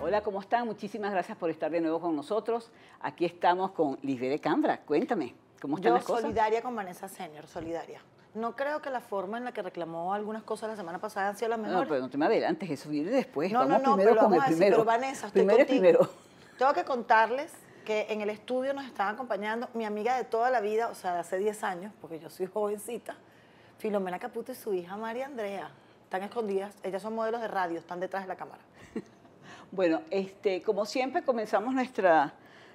Hola, ¿cómo están? Muchísimas gracias por estar de nuevo con nosotros. Aquí estamos con de Cambra. Cuéntame, ¿cómo están las cosas? solidaria con Vanessa Senior, solidaria. No creo que la forma en la que reclamó algunas cosas la semana pasada sea sido mejor. No, pero no te me adelantes, eso viene después. No, no, no, primero pero vamos pero Vanessa, estoy contigo. primero. Tengo que contarles que en el estudio nos estaba acompañando mi amiga de toda la vida, o sea, de hace 10 años, porque yo soy jovencita, Filomena Caputo y su hija María Andrea. Están escondidas, ellas son modelos de radio, están detrás de la cámara. Bueno, este, como siempre comenzamos nuestra,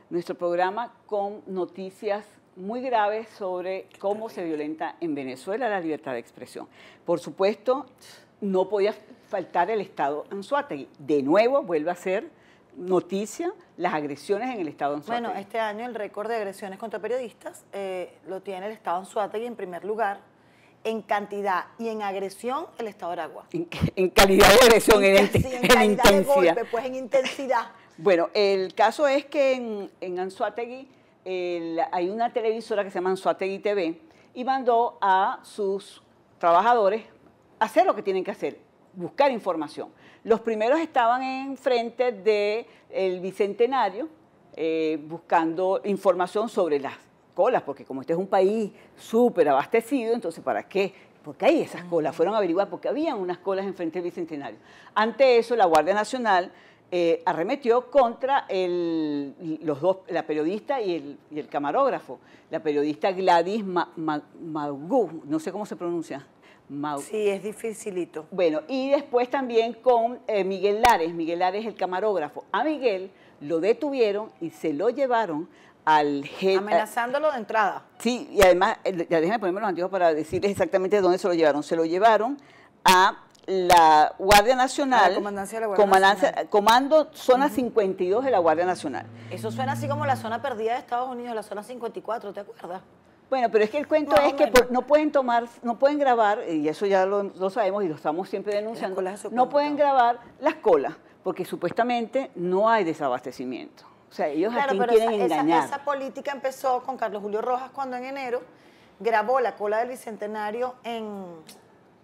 nuestro programa con noticias muy graves sobre cómo se violenta en Venezuela la libertad de expresión. Por supuesto, no podía faltar el Estado y De nuevo, vuelve a ser noticia las agresiones en el Estado Anzuategui. Bueno, este año el récord de agresiones contra periodistas eh, lo tiene el Estado de en primer lugar en cantidad y en agresión el Estado de Aragua. En, calidad de agresión, en, en, intensidad. De golpe, pues en intensidad. Bueno, el caso es que en, en Anzuategui hay una televisora que se llama Anzuategui TV y mandó a sus trabajadores hacer lo que tienen que hacer, buscar información. Los primeros estaban enfrente del Bicentenario eh, buscando información sobre las colas, porque como este es un país súper abastecido, entonces ¿para qué? Porque ahí esas colas, fueron averiguadas, porque habían unas colas enfrente del Bicentenario. Ante eso, la Guardia Nacional eh, arremetió contra los dos, la periodista y el, camarógrafo. La periodista Gladys Magu, no sé cómo se pronuncia. Sí, es dificilito. Bueno, y después también con eh, Miguel Lares, Miguel Lares el camarógrafo. A Miguel lo detuvieron y se lo llevaron al jefe. Eh, Amenazándolo de entrada. Sí, y además, eh, ya déjenme ponerme los antiguos para decirles exactamente dónde se lo llevaron. Se lo llevaron a la Guardia Nacional, comandancia de la Guardia Comando Zona 52 de la Guardia Nacional. Eso suena así como la zona perdida de Estados Unidos, la zona 54, ¿te acuerdas? Bueno, pero es que el cuento es que no pueden tomar, no pueden grabar, y eso ya lo, sabemos y lo estamos siempre denunciando, no pueden grabar las colas, porque supuestamente no hay desabastecimiento. O sea, ellos aquí quieren esa, engañar. Esa, esa política empezó con Carlos Julio Rojas cuando en enero grabó la cola del Bicentenario en,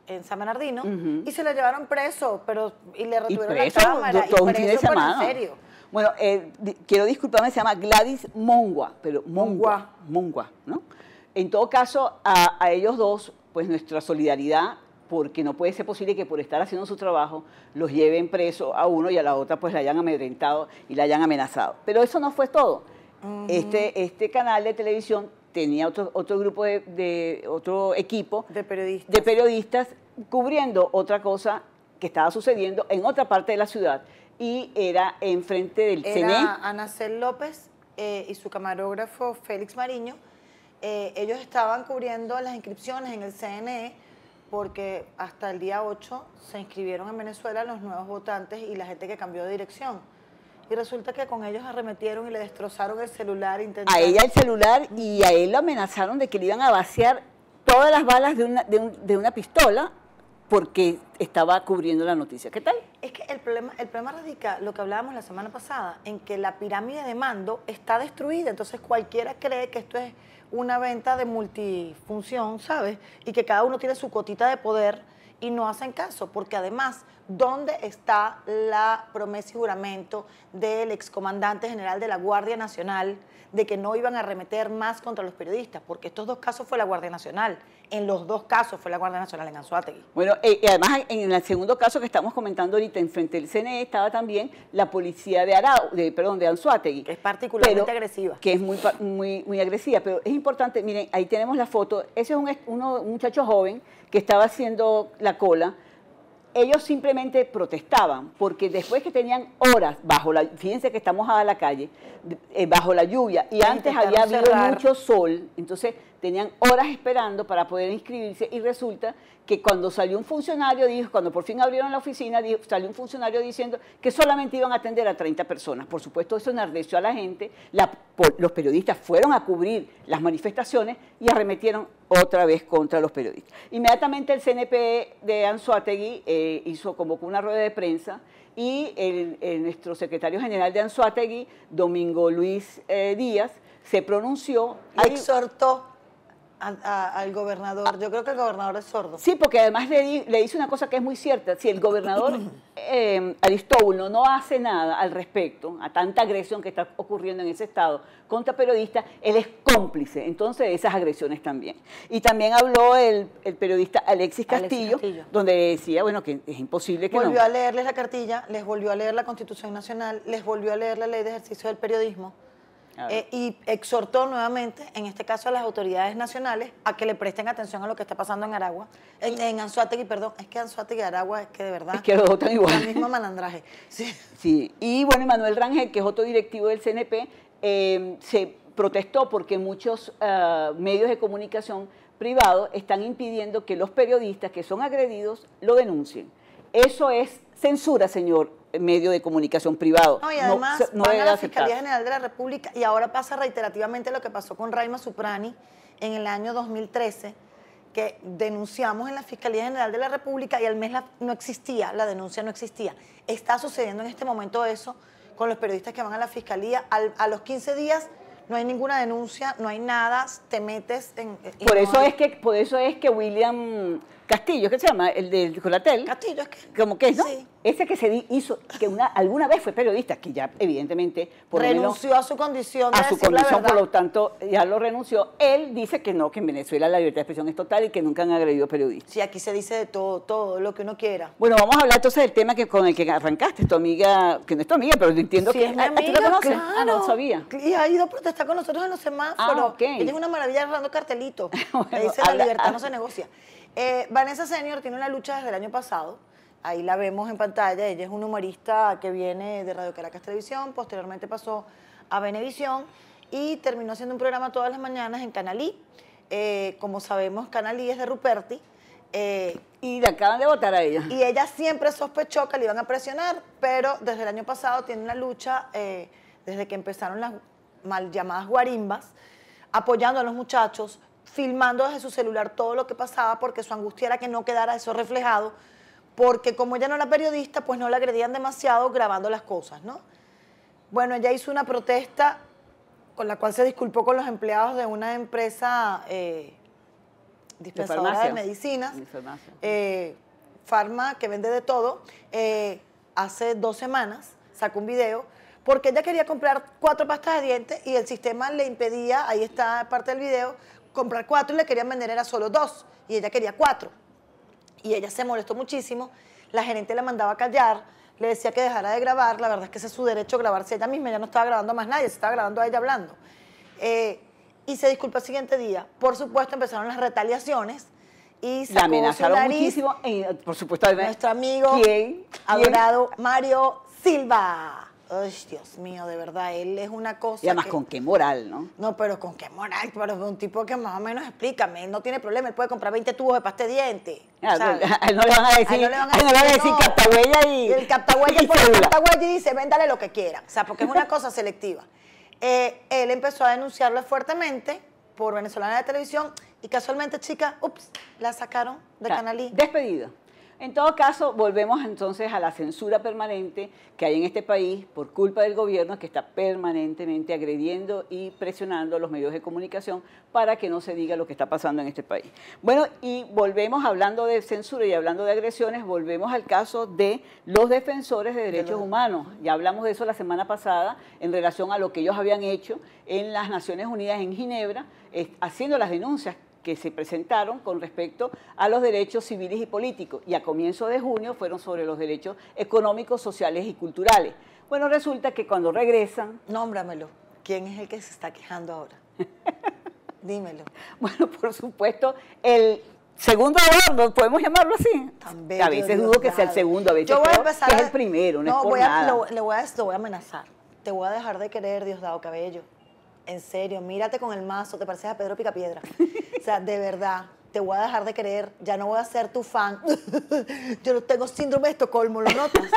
en San Bernardino y se la llevaron preso, pero y le retuvieron la cámara y preso, fue en serio. Bueno, eh, quiero disculparme, se llama Gladys Mongua, pero Mongua, Mongua ¿no? En todo caso, a, ellos dos, pues nuestra solidaridad porque no puede ser posible que por estar haciendo su trabajo los lleven preso a uno y a la otra pues la hayan amedrentado y la hayan amenazado. Pero eso no fue todo. este, este canal de televisión tenía otro, otro grupo de, otro equipo de periodistas. de periodistas cubriendo otra cosa que estaba sucediendo en otra parte de la ciudad y era en enfrente del era e. Ana Cel López eh, y su camarógrafo Félix Mariño eh, ellos estaban cubriendo las inscripciones en el CNE porque hasta el día 8 se inscribieron en Venezuela los nuevos votantes y la gente que cambió de dirección. Y resulta que con ellos arremetieron y le destrozaron el celular. intentando... A ella el celular y a él lo amenazaron de que le iban a vaciar todas las balas de una, una pistola porque estaba cubriendo la noticia. ¿Qué tal? Es que el problema, el problema radica, lo que hablábamos la semana pasada, en que la pirámide de mando está destruida. Entonces cualquiera cree que esto es una venta de multifunción, ¿sabes? Y que cada uno tiene su cotita de poder y no hacen caso, porque además, ¿dónde está la promesa y juramento del excomandante general de la Guardia Nacional de que no iban a remeter más contra los periodistas? Porque estos dos casos fue la Guardia Nacional en los dos casos fue la Guardia Nacional en Anzuategui. Bueno, eh, y además en el segundo caso que estamos comentando ahorita, enfrente del CNE estaba también la policía de perdón, de Anzuategui. Que es particularmente agresiva. Que es muy, muy, muy agresiva, pero es importante, miren, ahí tenemos la foto, ese es un muchacho joven que estaba haciendo la cola, ellos simplemente protestaban, porque después que tenían horas bajo la, fíjense que estamos a la calle, eh, bajo la lluvia, y antes había habido mucho sol, entonces tenían horas esperando para poder inscribirse y resulta que cuando salió un funcionario, dijo, cuando por fin abrieron la oficina, salió un funcionario diciendo que solamente iban a atender a 30 personas. Por supuesto, eso enardeció a la gente, los periodistas fueron a cubrir las manifestaciones y arremetieron otra vez contra los periodistas. Inmediatamente el CNP de Anzuategui eh, hizo, convocó una rueda de prensa y nuestro secretario general de Anzuategui, Domingo Luis eh, Díaz, se pronunció. Y exhortó al gobernador. Yo creo que el gobernador es sordo. Sí, porque además le, le dice una cosa que es muy cierta. Si el gobernador eh, Aristóbulo no hace nada al respecto a tanta agresión que está ocurriendo en ese estado contra periodistas, él es cómplice entonces de esas agresiones también. Y también habló el, periodista Alexis Castillo, donde decía, bueno, que es imposible que... Volvió a leerles la cartilla, les volvió a leer la Constitución Nacional, les volvió a leer la ley de ejercicio del periodismo eh, y exhortó nuevamente, en este caso a las autoridades nacionales, a que le presten atención a lo que está pasando en Aragua, en, Anzuategui, perdón, es que Anzuategui y Aragua es que de verdad... Es que los dos están igual. El mismo malandraje. Sí. Y bueno, Manuel Rangel, que es otro directivo del CNP, eh, se protestó porque muchos eh, medios de comunicación privados están impidiendo que los periodistas que son agredidos lo denuncien. Eso es censura, señor medio de comunicación privado. No, y además van a la Fiscalía General de la República y ahora pasa reiterativamente lo que pasó con Raima Suprani en el año 2013, que denunciamos en la Fiscalía General de la República y al mes no existía, la denuncia no existía. Está sucediendo en este momento eso con los periodistas que van a la Fiscalía. a los 15 días no hay ninguna denuncia, no hay nada, te metes en... por, eso es que, por eso es que William Castillo, ¿qué se llama? El de Colatel. Castillo, es que. Como que es, ¿no? Sí. Ese que se hizo, que una, alguna vez fue periodista, que ya evidentemente. renunció a su condición de A su condición, por lo tanto, ya lo renunció. Él dice que no, que en Venezuela la libertad de expresión es total y que nunca han agredido periodistas. Sí, aquí se dice de todo, todo lo que uno quiera. Bueno, vamos a hablar entonces del tema que con el que arrancaste, tu amiga, que no es tu amiga, pero entiendo sí, que. Es mi amiga, Ah, no sabía. Y ha ido a protestar con nosotros en los semáforos. Ah, ¿qué? Ella es una maravilla agarrando cartelito. le dice la libertad ah. no se negocia. Eh, Vanessa Senior tiene una lucha desde el año pasado. Ahí la vemos en pantalla. Ella es un humorista que viene de Radio Caracas Televisión. Posteriormente pasó a Venevisión y terminó haciendo un programa todas las mañanas en Canalí. Eh, como sabemos, Canalí es de Ruperti. Eh, y le acaban de votar a ella. Y ella siempre sospechó que le iban a presionar, pero desde el año pasado tiene una lucha, desde que empezaron las mal llamadas guarimbas, apoyando a los muchachos, filmando desde su celular todo lo que pasaba porque su angustia era que no quedara eso reflejado, porque como ella no era periodista, pues no la agredían demasiado grabando las cosas, ¿no? Bueno, ella hizo una protesta con la cual se disculpó con los empleados de una empresa eh, dispensadora de, medicinas, eh, farma que vende de todo, eh, hace dos semanas sacó un video porque ella quería comprar cuatro pastas de dientes y el sistema le impedía, ahí está parte del video, comprar cuatro y le querían vender era solo dos y ella quería cuatro. Y ella se molestó muchísimo, la gerente la mandaba a callar, le decía que dejara de grabar, la verdad es que ese es su derecho grabarse ella misma, ya no estaba grabando más nadie, se estaba grabando a ella hablando. Eh, y se disculpa el siguiente día. Por supuesto empezaron las retaliaciones y se amenazaron muchísimo, por supuesto, nuestro amigo adorado Mario Silva. Ay, Dios mío, de verdad, él es una cosa. Y además, con qué moral, ¿no? No, pero con qué moral, pero es un tipo que más o menos explícame, él no tiene problema, él puede comprar 20 tubos de pasta de dientes. no le van a decir, no le van a decir, captahuella y. El captahuella y y dice, véndale lo que quiera. O sea, porque es una cosa selectiva. Eh, él empezó a denunciarlo fuertemente por venezolana de televisión y casualmente, chica, ups, la sacaron de ah, Canalí. Despedida. En todo caso, volvemos entonces a la censura permanente que hay en este país por culpa del gobierno que está permanentemente agrediendo y presionando a los medios de comunicación para que no se diga lo que está pasando en este país. Bueno, y volvemos hablando de censura y hablando de agresiones, volvemos al caso de los defensores de derechos humanos. Ya hablamos de eso la semana pasada en relación a lo que ellos habían hecho en las Naciones Unidas en Ginebra, eh, haciendo las denuncias que se presentaron con respecto a los derechos civiles y políticos. Y a comienzo de junio fueron sobre los derechos económicos, sociales y culturales. Bueno, resulta que cuando regresan... Nómbramelo. ¿Quién es el que se está quejando ahora? Dímelo. Bueno, por supuesto, el segundo abordo, podemos llamarlo así. a veces dudo que sea el segundo, a veces Yo voy a empezar es el primero, no, es por voy a, le voy a, voy a amenazar. Te voy a dejar de querer, Diosdado Cabello. En serio, mírate con el mazo, te pareces a Pedro Picapiedra. de verdad, te voy a dejar de creer, ya no voy a ser tu fan. Yo no tengo síndrome de Estocolmo, ¿lo notas?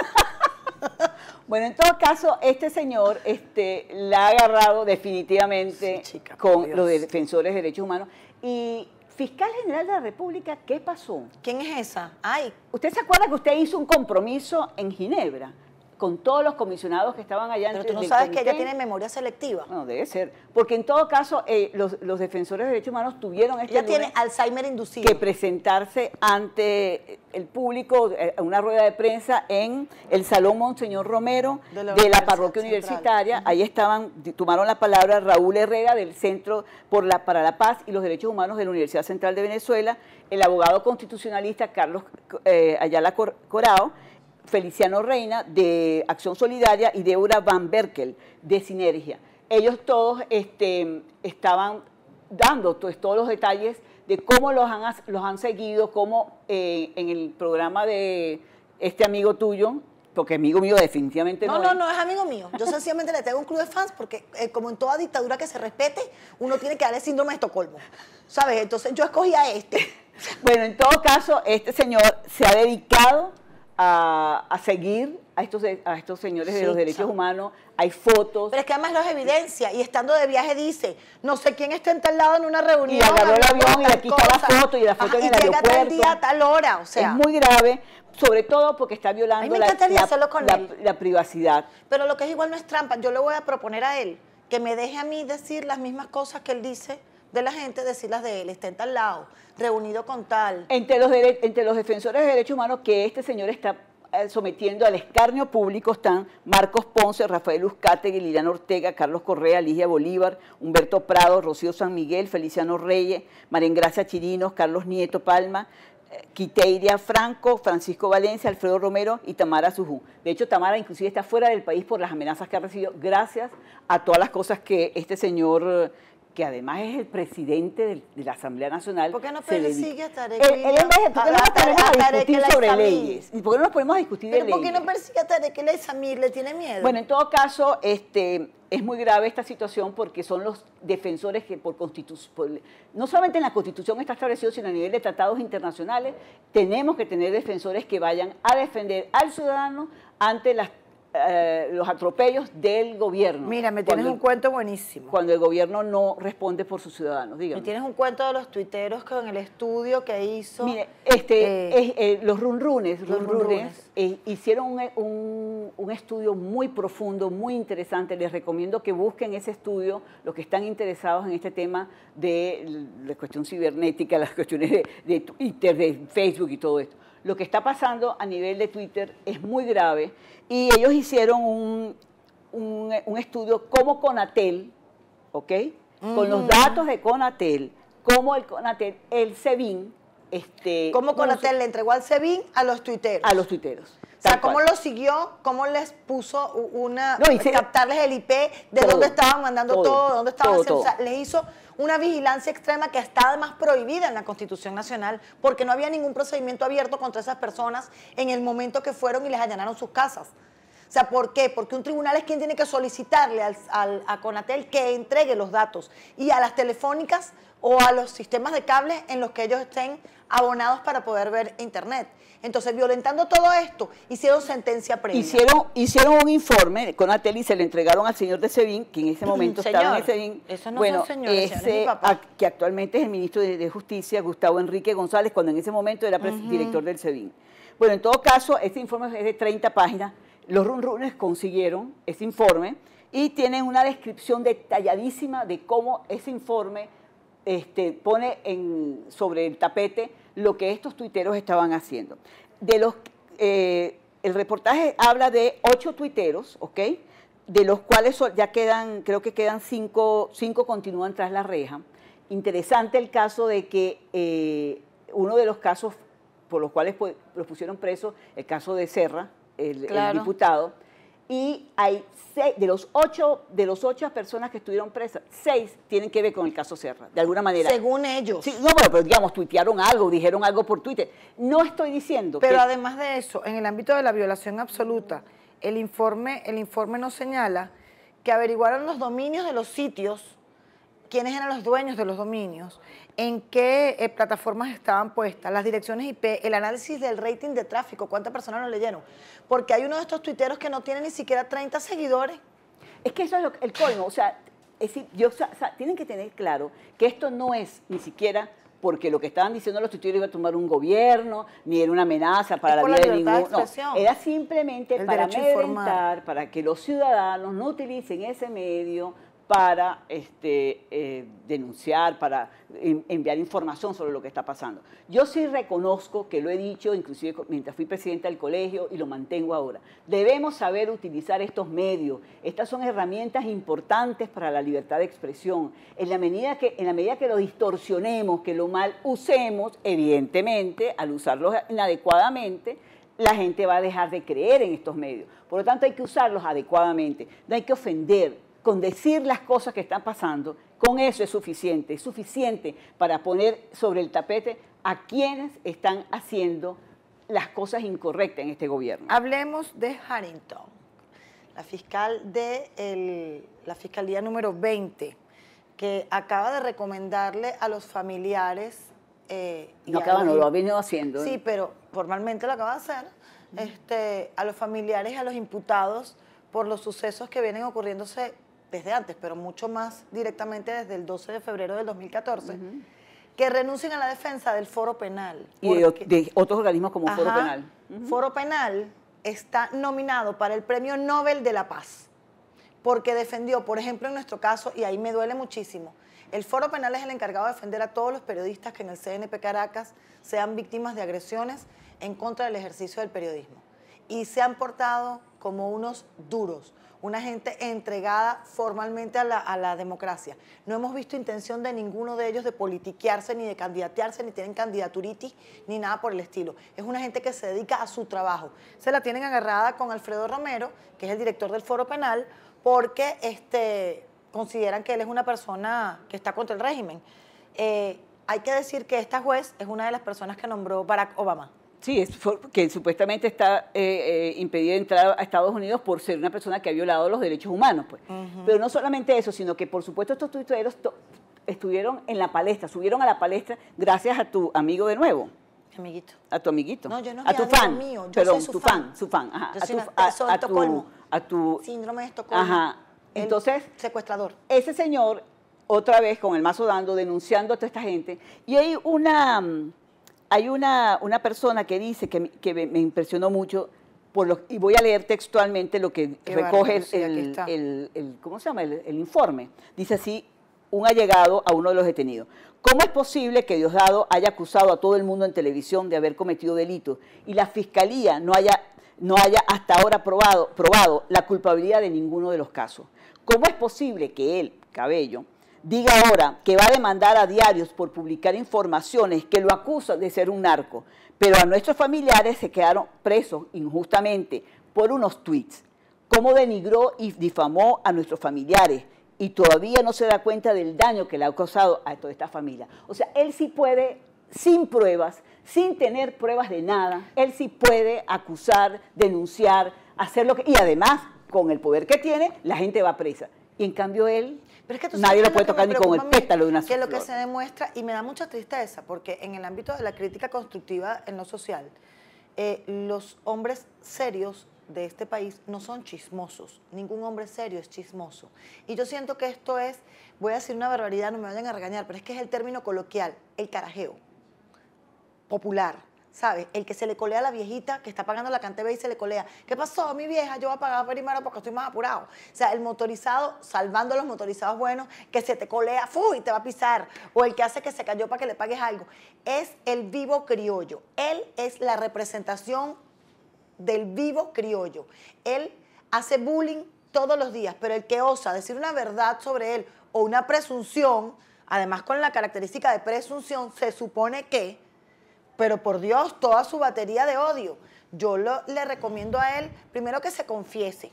Bueno, en todo caso, este señor este, la ha agarrado definitivamente con los defensores de derechos humanos. Y fiscal general de la República, ¿qué pasó? ¿Quién es esa? Ay. ¿Usted se acuerda que usted hizo un compromiso en Ginebra? con todos los comisionados que estaban allá. Pero tú no sabes que ella tiene memoria selectiva. No, debe ser. Porque en todo caso, eh, los, defensores de derechos humanos tuvieron este Ella tiene Alzheimer inducido. Que presentarse ante el público a eh, una rueda de prensa en el Salón Monseñor Romero de la, Parroquia Universitaria. Ahí estaban, tomaron la palabra Raúl Herrera del Centro por la, para la Paz y los Derechos Humanos de la Universidad Central de Venezuela, el abogado constitucionalista Carlos eh, Ayala Corao, Feliciano Reina de Acción Solidaria y Débora Van Berkel de Sinergia. Ellos todos este, estaban dando todos los detalles de cómo los han, seguido, cómo eh, en el programa de este amigo tuyo, porque amigo mío definitivamente no. No, no, no es amigo mío. Yo sencillamente le tengo un club de fans porque eh, como en toda dictadura que se respete, uno tiene que dar el síndrome de Estocolmo. ¿Sabes? Entonces yo escogí a este. Bueno, en todo caso, este señor se ha dedicado a, seguir a estos, a estos señores de los derechos humanos, hay fotos. Pero es que además los evidencia y estando de viaje dice, no sé quién está en tal lado en una reunión. Y agarró el avión y le la foto y la foto en y llega tal día, tal hora, Es muy grave, sobre todo porque está violando la privacidad. Pero lo que es igual no es trampa, yo le voy a proponer a él que me deje a mí decir las mismas cosas que él dice de la gente decir las de él, está en tal lado, reunido con tal. Entre los, entre los defensores de derechos humanos que este señor está eh, sometiendo al escarnio público están Marcos Ponce, Rafael Uzcategui, Liliana Ortega, Carlos Correa, Ligia Bolívar, Humberto Prado, Rocío San Miguel, Feliciano Reyes, María Gracia Chirinos, Carlos Nieto Palma, eh, Quiteria Franco, Francisco Valencia, Alfredo Romero y Tamara Sujú. De hecho, Tamara inclusive está fuera del país por las amenazas que ha recibido gracias a todas las cosas que este señor que además es el presidente de, la Asamblea Nacional. ¿Por qué no persigue a Tarek? ¿por qué no nos discutir sobre leyes? por qué no nos podemos discutir de leyes? ¿Por qué no persigue a Tarek ¿Le tiene miedo? Bueno, en todo caso, este, es muy grave esta situación porque son los defensores que por constitución, no solamente en la constitución está establecido, sino a nivel de tratados internacionales, tenemos que tener defensores que vayan a defender al ciudadano ante las eh, los atropellos del gobierno. Mira, me tienes un cuento buenísimo. Cuando el gobierno no responde por sus ciudadanos, Me tienes un cuento de los tuiteros con el estudio que hizo... Mire, este, eh, eh, los runrunes, los hicieron un, estudio muy profundo, muy interesante. Les recomiendo que busquen ese estudio, los que están interesados en este tema de la cuestión cibernética, las cuestiones de Twitter, de Facebook y todo esto. Lo que está pasando a nivel de Twitter es muy grave y ellos hicieron un, estudio como Conatel, ¿ok? Con los datos de Conatel, como el Conatel, el SEBIN, este, ¿Cómo Conatel le entregó al SEBIN a los tuiteros? A los tuiteros. O sea, ¿cómo lo siguió? ¿Cómo les puso una... captarles el IP de dónde estaban mandando todo, dónde estaban... haciendo, les hizo una vigilancia extrema que está además prohibida en la Constitución Nacional porque no había ningún procedimiento abierto contra esas personas en el momento que fueron y les allanaron sus casas. O sea, ¿por qué? Porque un tribunal es quien tiene que solicitarle a Conatel que entregue los datos y a las telefónicas o a los sistemas de cables en los que ellos estén abonados para poder ver Internet. Entonces, violentando todo esto, hicieron sentencia previa. Hicieron, hicieron un informe con Ateli, se le entregaron al señor de Sevín, que en ese momento estaba en el Eso bueno, ese, que actualmente es el ministro de, Justicia, Gustavo Enrique González, cuando en ese momento era director del Sevín. Bueno, en todo caso, este informe es de 30 páginas. Los runrunes consiguieron este informe y tienen una descripción detalladísima de cómo ese informe este, pone sobre el tapete lo que estos tuiteros estaban haciendo. Eh, el reportaje habla de ocho tuiteros, ¿ok? De los cuales ya quedan, creo que quedan cinco, cinco continúan tras la reja. Interesante el caso de que eh, uno de los casos por los cuales los pusieron presos, el caso de Serra, el diputado, y hay seis, de los ocho, de los ocho personas que estuvieron presas, seis tienen que ver con el caso Serra, de alguna manera. Según ellos. Sí, no, bueno, pero digamos, tuitearon algo, dijeron algo por Twitter. No estoy diciendo. Pero además de eso, en el ámbito de la violación absoluta, el informe, el informe nos señala que averiguaron los dominios de los sitios quiénes eran los dueños de los dominios, en qué eh, plataformas estaban puestas, las direcciones IP, el análisis del rating de tráfico, cuántas personas lo leyeron. Porque hay uno de estos tuiteros que no tiene ni siquiera 30 seguidores. Es que eso es el colmo. O sea, yo, tienen que tener claro que esto no es ni siquiera porque lo que estaban diciendo los tuiteros iba a tomar un gobierno, ni era una amenaza para la vida de ningún... No, era simplemente para amedrentar, para que los ciudadanos no utilicen ese medio para este, eh, denunciar, para enviar información sobre lo que está pasando. Yo sí reconozco que lo he dicho, inclusive mientras fui presidenta del colegio y lo mantengo ahora. Debemos saber utilizar estos medios. Estas son herramientas importantes para la libertad de expresión. En la medida que, en la medida que lo distorsionemos, que lo mal usemos, evidentemente, al usarlos inadecuadamente, la gente va a dejar de creer en estos medios. Por lo tanto, hay que usarlos adecuadamente. No hay que ofender, con decir las cosas que están pasando, con eso es suficiente, es suficiente para poner sobre el tapete a quienes están haciendo las cosas incorrectas en este gobierno. Hablemos de Harrington, la fiscal de la Fiscalía número 20, que acaba de recomendarle a los familiares... Eh, no acaba, no lo ha venido haciendo. Sí, ¿eh? pero formalmente lo acaba de hacer, este, a los familiares, a los imputados por los sucesos que vienen ocurriéndose desde antes, pero mucho más directamente desde el 12 de febrero del 2014, que renuncien a la defensa del foro penal. Y de, otros organismos como foro penal. Foro penal está nominado para el Premio Nobel de la Paz, porque defendió, por ejemplo, en nuestro caso, y ahí me duele muchísimo, el foro penal es el encargado de defender a todos los periodistas que en el CNP Caracas sean víctimas de agresiones en contra del ejercicio del periodismo. Y se han portado como unos duros, una gente entregada formalmente a la, democracia. No hemos visto intención de ninguno de ellos de politiquearse, ni de candidatearse, ni tienen candidaturitis, ni nada por el estilo. Es una gente que se dedica a su trabajo. Se la tienen agarrada con Alfredo Romero, que es el director del Foro Penal, porque este, consideran que él es una persona que está contra el régimen. Eh, hay que decir que esta juez es una de las personas que nombró Barack Obama. Sí, que supuestamente está eh, eh, impedido entrar a Estados Unidos por ser una persona que ha violado los derechos humanos. Pues. Pero no solamente eso, sino que por supuesto estos tuiteros estuvieron en la palestra, subieron a la palestra gracias a tu amigo de nuevo. Amiguito. A tu amiguito. No, yo no a tu fan. Mío. Yo tu fan. su fan. Ajá. a, tu, a, tu, síndrome de Estocolmo. Ajá. Entonces, secuestrador. Ese señor otra vez con el mazo dando denunciando a toda esta gente y hay una mm, hay una, una persona que dice que, me, impresionó mucho, por y voy a leer textualmente lo que recoge el, ¿cómo se llama? el, informe. Dice así, un allegado a uno de los detenidos. ¿Cómo es posible que Diosdado haya acusado a todo el mundo en televisión de haber cometido delitos y la fiscalía no haya, no haya hasta ahora probado, probado la culpabilidad de ninguno de los casos? ¿Cómo es posible que él, Cabello, diga ahora que va a demandar a diarios por publicar informaciones que lo acusa de ser un narco, pero a nuestros familiares se quedaron presos injustamente por unos tweets. Cómo denigró y difamó a nuestros familiares y todavía no se da cuenta del daño que le ha causado a toda esta familia. O sea, él sí puede, sin pruebas, sin tener pruebas de nada, él sí puede acusar, denunciar, hacer lo que... Y además, con el poder que tiene, la gente va presa. Y en cambio él, Pero es que tú nadie lo puede tocar ni con el pétalo de una Que es lo que se demuestra, y me da mucha tristeza, porque en el ámbito de la crítica constructiva en lo social, eh, los hombres serios de este país no son chismosos. Ningún hombre serio es chismoso. Y yo siento que esto es, voy a decir una barbaridad, no me vayan a regañar, pero es que es el término coloquial, el carajeo popular. ¿sabes? El que se le colea a la viejita que está pagando la cantidad y se le colea. ¿Qué pasó, mi vieja? Yo voy a pagar primero porque estoy más apurado. O sea, el motorizado, salvando los motorizados buenos, que se te colea, y te va a pisar. O el que hace que se cayó para que le pagues algo. Es el vivo criollo. Él es la representación del vivo criollo. Él hace bullying todos los días, pero el que osa decir una verdad sobre él o una presunción, además con la característica de presunción, se supone que pero por Dios, toda su batería de odio. Yo lo, le recomiendo a él, primero que se confiese,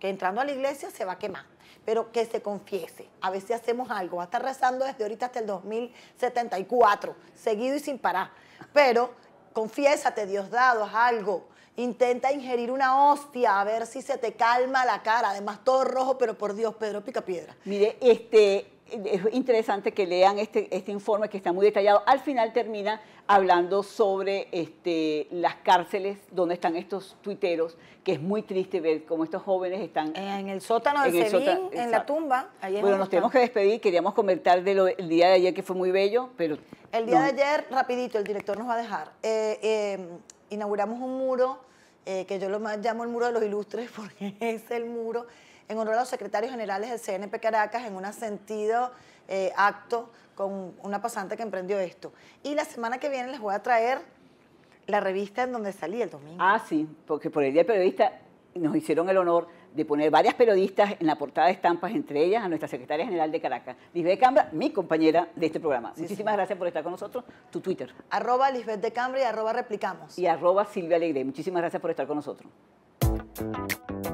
que entrando a la iglesia se va a quemar, pero que se confiese. A ver si hacemos algo. Va a estar rezando desde ahorita hasta el 2074, seguido y sin parar. Pero confiésate, Dios dado, algo. Intenta ingerir una hostia a ver si se te calma la cara. Además, todo rojo, pero por Dios, Pedro pica piedra. Mire, este, es interesante que lean este, este, informe que está muy detallado. Al final termina hablando sobre este, las cárceles donde están estos tuiteros, que es muy triste ver cómo estos jóvenes están... En el sótano de en, en la tumba. bueno, nos tenemos que despedir, queríamos comentar del día de ayer que fue muy bello, pero... El día de ayer, rapidito, el director nos va a dejar. Eh, eh, inauguramos un muro, eh, que yo lo llamo el muro de los ilustres, porque es el muro en honor a los secretarios generales del CNP Caracas en un sentido eh, acto con una pasante que emprendió esto. Y la semana que viene les voy a traer la revista en donde salí el domingo. Ah, sí, porque por el Día Periodista nos hicieron el honor de poner varias periodistas en la portada de estampas, entre ellas a nuestra secretaria general de Caracas, Lisbeth Cambra, mi compañera de este programa. Muchísimas gracias por estar con nosotros. Tu Twitter. Arroba Lisbeth de Cambra y arroba replicamos. Y arroba Silvia Alegre. Muchísimas gracias por estar con nosotros.